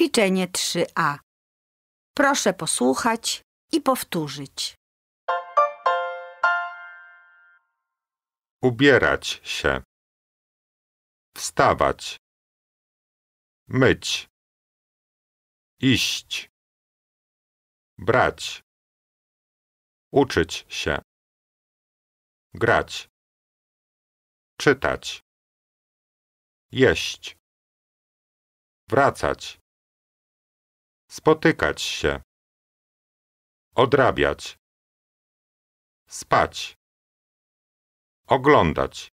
Ćwiczenie 3a. Proszę posłuchać i powtórzyć. Ubierać się. Wstawać. Myć. Iść. Brać. Uczyć się. Grać. Czytać. Jeść. Wracać Spotykać się. Odrabiać. Spać. Oglądać.